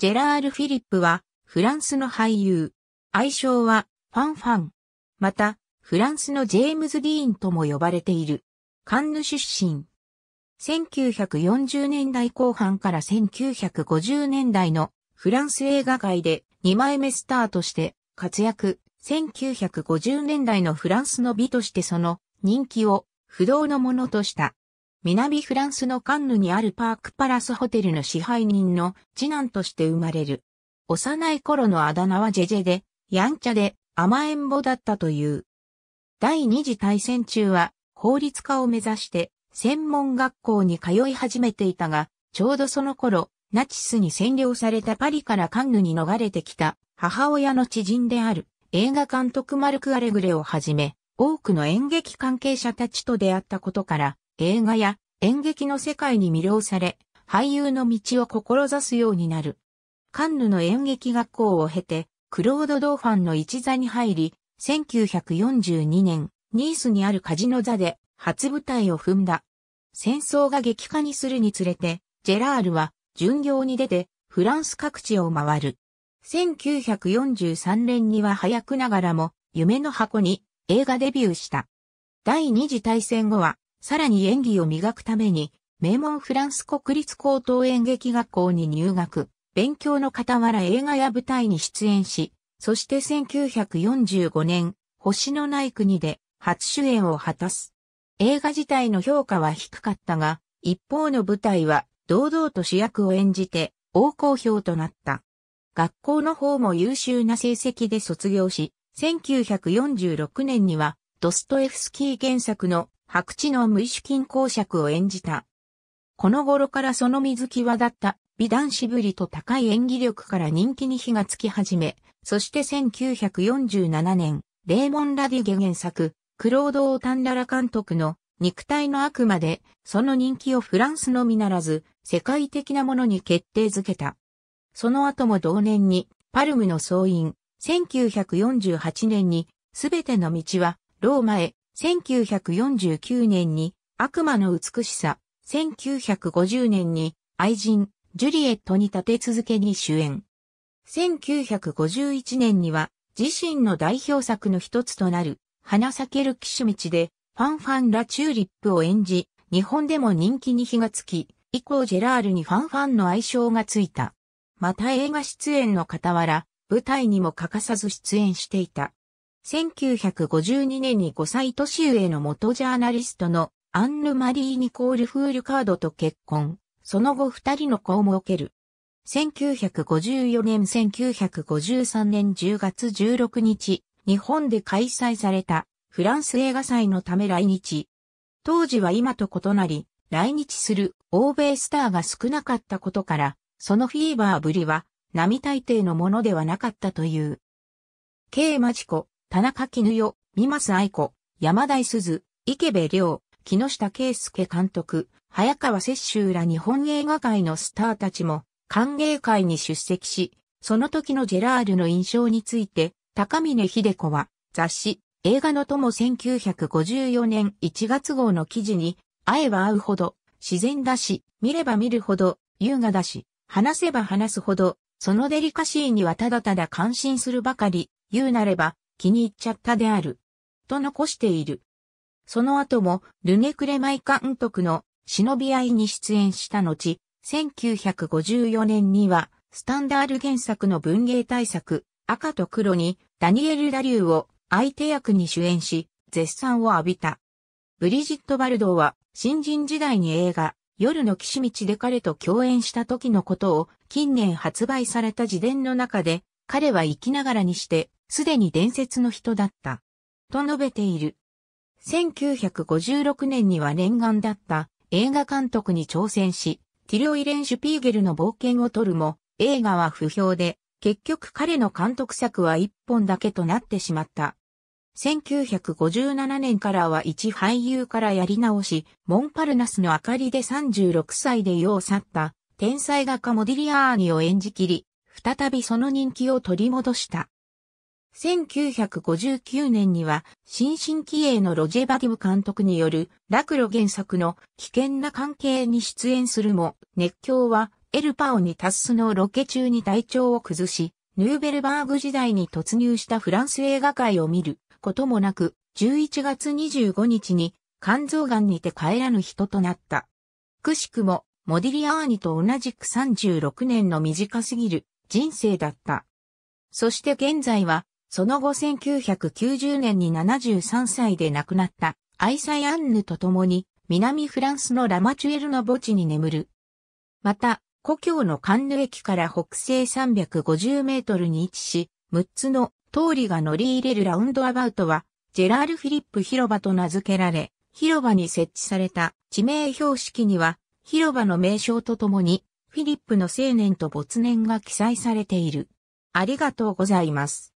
ジェラール・フィリップは、フランスの俳優。愛称は、ファンファン。また、フランスのジェームズ・ディーンとも呼ばれている。カンヌ出身。1940年代後半から1950年代のフランス映画界で2枚目スターとして活躍。1950年代のフランスの美としてその人気を不動のものとした。南フランスのカンヌにあるパークパラスホテルの支配人の次男として生まれる。幼い頃のあだ名はジェジェで、やんちゃで甘えん坊だったという。第二次大戦中は法律家を目指して専門学校に通い始めていたが、ちょうどその頃、ナチスに占領されたパリからカンヌに逃れてきた母親の知人である映画監督マルク・アレグレをはじめ、多くの演劇関係者たちと出会ったことから、映画や演劇の世界に魅了され、俳優の道を志すようになる。カンヌの演劇学校を経て、クロード・ドーファンの一座に入り、1942年、ニースにあるカジノ座で初舞台を踏んだ。戦争が激化にするにつれて、ジェラールは巡業に出てフランス各地を回る。1943年には早くながらも夢の箱に映画デビューした。第二次大戦後はさらに演技を磨くために、名門フランス国立高等演劇学校に入学、勉強の傍ら映画や舞台に出演し、そして1945年、星のない国で初主演を果たす。映画自体の評価は低かったが、一方の舞台は堂々と主役を演じて大好評となった。学校の方も優秀な成績で卒業し、1946年にはドストエフスキー原作の白痴の無意識金公爵を演じた。この頃からその水際だった美男子ぶりと高い演技力から人気に火がつき始め、そして1947年、レーモン・ラディゲ原作、クロード・オータン・ララ監督の肉体の悪魔で、その人気をフランスのみならず、世界的なものに決定づけた。その後も同年に、パルムの総員、1948年に、すべての道は、ローマへ、1949年に悪魔の美しさ、1950年に愛人、ジュリエットに立て続けに主演。1951年には自身の代表作の一つとなる花咲ける騎士道でファンファンラチューリップを演じ、日本でも人気に火がつき、以降ジェラールにファンファンの愛称がついた。また映画出演の傍ら、舞台にも欠かさず出演していた。1952年に5歳年上の元ジャーナリストのアンヌ・マリー・ニコール・フールカードと結婚、その後二人の子を設ける。1954年1953年10月16日、日本で開催されたフランス映画祭のため来日。当時は今と異なり、来日する欧米スターが少なかったことから、そのフィーバーぶりは並大抵のものではなかったという。K マチコ、田中絹代、三松愛子、山田鈴、池部良、木下圭介監督、早川雪舟ら日本映画界のスターたちも歓迎会に出席し、その時のジェラールの印象について、高峰秀子は雑誌、映画の友1954年1月号の記事に、会えば会うほど、自然だし、見れば見るほど、優雅だし、話せば話すほど、そのデリカシーにはただただ感心するばかり、言うなれば、気に入っちゃったである。と残している。その後も、ルネクレマイ監督の忍び合いに出演した後、1954年には、スタンダール原作の文芸大作、赤と黒にダニエル・ダリューを相手役に主演し、絶賛を浴びた。ブリジット・バルドーは、新人時代に映画、夜の岸道で彼と共演した時のことを、近年発売された自伝の中で、彼は生きながらにして、すでに伝説の人だった。と述べている。1956年には念願だった映画監督に挑戦し、ティリオイレン・シュピーゲルの冒険を撮るも、映画は不評で、結局彼の監督作は一本だけとなってしまった。1957年からは一俳優からやり直し、モンパルナスの明かりで36歳で世を去った、天才画家モディリアーニを演じきり、再びその人気を取り戻した。1959年には、新進気鋭のロジェ・バディム監督による、ラクロ原作の危険な関係に出演するも、熱狂は、エルパオに達すのロケ中に体調を崩し、ヌーベルバーグ時代に突入したフランス映画界を見ることもなく、11月25日に肝臓癌にて帰らぬ人となった。くしくも、モディリアーニと同じく36年の短すぎる人生だった。そして現在はその後1990年に73歳で亡くなったアイサアンヌと共に南フランスのラマチュエルの墓地に眠る。また、故郷のカンヌ駅から北西350メートルに位置し、6つの通りが乗り入れるラウンドアバウトは、ジェラール・フィリップ広場と名付けられ、広場に設置された地名標識には、広場の名称とともに、フィリップの青年と没年が記載されている。ありがとうございます。